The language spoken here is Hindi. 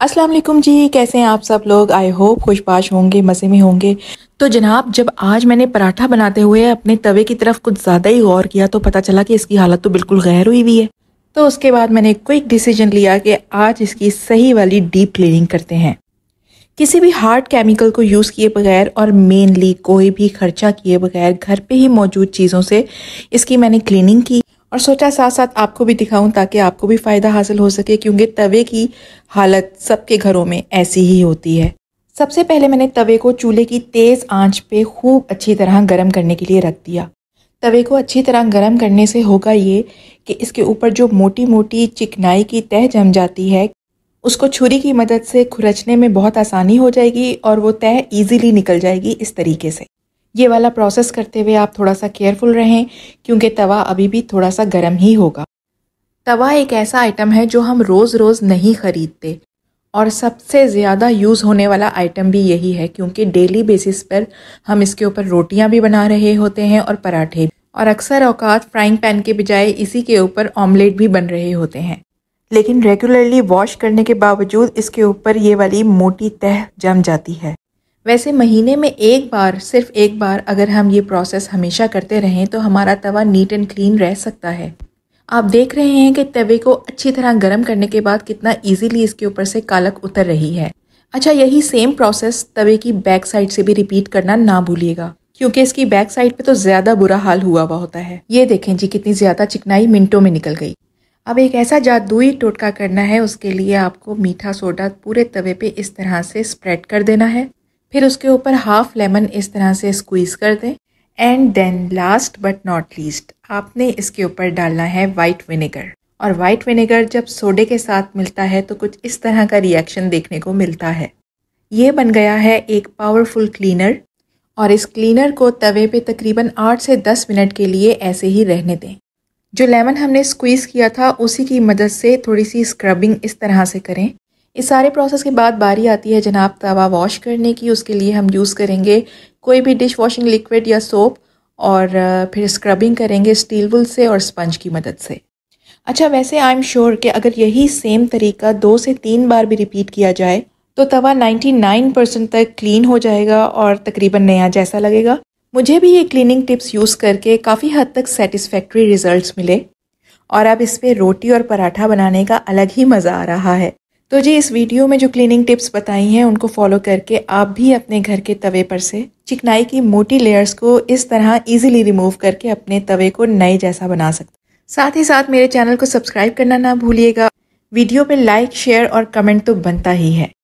अस्सलाम वालेकुम जी कैसे हैं आप सब लोग आई होप खुशबाश होंगे मज़े में होंगे तो जनाब जब आज मैंने पराठा बनाते हुए अपने तवे की तरफ कुछ ज़्यादा ही गौर किया तो पता चला कि इसकी हालत तो बिल्कुल गैर हुई हुई है तो उसके बाद मैंने क्विक डिसीजन लिया कि आज इसकी सही वाली डीप क्लीनिंग करते हैं किसी भी हार्ड केमिकल को यूज़ किए बगैर और मेनली कोई भी खर्चा किए बगैर घर पे ही मौजूद चीज़ों से इसकी मैंने क्लीनिंग की और सोचा साथ साथ आपको भी दिखाऊं ताकि आपको भी फ़ायदा हासिल हो सके क्योंकि तवे की हालत सबके घरों में ऐसी ही होती है सबसे पहले मैंने तवे को चूल्हे की तेज़ आंच पे खूब अच्छी तरह गर्म करने के लिए रख दिया तवे को अच्छी तरह गर्म करने से होगा ये कि इसके ऊपर जो मोटी मोटी चिकनाई की तह जम जाती है उसको छुरी की मदद से खुरचने में बहुत आसानी हो जाएगी और वो तय ईजीली निकल जाएगी इस तरीके से ये वाला प्रोसेस करते हुए आप थोड़ा सा केयरफुल रहें क्योंकि तवा अभी भी थोड़ा सा गर्म ही होगा तवा एक ऐसा आइटम है जो हम रोज़ रोज़ नहीं ख़रीदते और सबसे ज़्यादा यूज़ होने वाला आइटम भी यही है क्योंकि डेली बेसिस पर हम इसके ऊपर रोटियां भी बना रहे होते हैं और पराठे और अक्सर अवकात फ्राइंग पैन के बजाय इसी के ऊपर ऑमलेट भी बन रहे होते हैं लेकिन रेगुलरली वॉश करने के बावजूद इसके ऊपर ये वाली मोटी तह जम जाती है वैसे महीने में एक बार सिर्फ एक बार अगर हम ये प्रोसेस हमेशा करते रहें तो हमारा तवा नीट एंड क्लीन रह सकता है आप देख रहे हैं कि तवे को अच्छी तरह गर्म करने के बाद कितना ईजिली इसके ऊपर से कालक उतर रही है अच्छा यही सेम प्रोसेस तवे की बैक साइड से भी रिपीट करना ना भूलिएगा क्योंकि इसकी बैक साइड पे तो ज़्यादा बुरा हाल हुआ हुआ होता है ये देखें जी कितनी ज़्यादा चिकनाई मिनटों में निकल गई अब एक ऐसा जादुई टोटका करना है उसके लिए आपको मीठा सोडा पूरे तवे पे इस तरह से स्प्रेड कर देना है फिर उसके ऊपर हाफ लेमन इस तरह से स्क्वीज़ कर दें and then last but not least आपने इसके ऊपर डालना है वाइट विनेगर और वाइट विनेगर जब सोडे के साथ मिलता है तो कुछ इस तरह का रिएक्शन देखने को मिलता है ये बन गया है एक पावरफुल क्लीनर और इस क्लीनर को तवे पे तकरीबन आठ से दस मिनट के लिए ऐसे ही रहने दें जो लेमन हमने स्क्वीज़ किया था उसी की मदद से थोड़ी सी स्क्रबिंग इस तरह से करें इस सारे प्रोसेस के बाद बारी आती है जनाब तवा वॉश करने की उसके लिए हम यूज़ करेंगे कोई भी डिश वॉशिंग लिक्विड या सोप और फिर स्क्रबिंग करेंगे स्टील वुल से और स्पंज की मदद से अच्छा वैसे आई एम श्योर कि अगर यही सेम तरीका दो से तीन बार भी रिपीट किया जाए तो तवा 99 परसेंट तक क्लीन हो जाएगा और तकरीबन नया जैसा लगेगा मुझे भी ये क्लीनिंग टिप्स यूज़ करके काफ़ी हद तक सेटिस्फैक्ट्री रिजल्ट्स मिले और अब इस पर रोटी और पराठा बनाने का अलग ही मज़ा आ रहा है तो जी इस वीडियो में जो क्लीनिंग टिप्स बताई हैं उनको फॉलो करके आप भी अपने घर के तवे पर से चिकनाई की मोटी लेयर्स को इस तरह इजीली रिमूव करके अपने तवे को नए जैसा बना सकते साथ ही साथ मेरे चैनल को सब्सक्राइब करना ना भूलिएगा वीडियो पे लाइक शेयर और कमेंट तो बनता ही है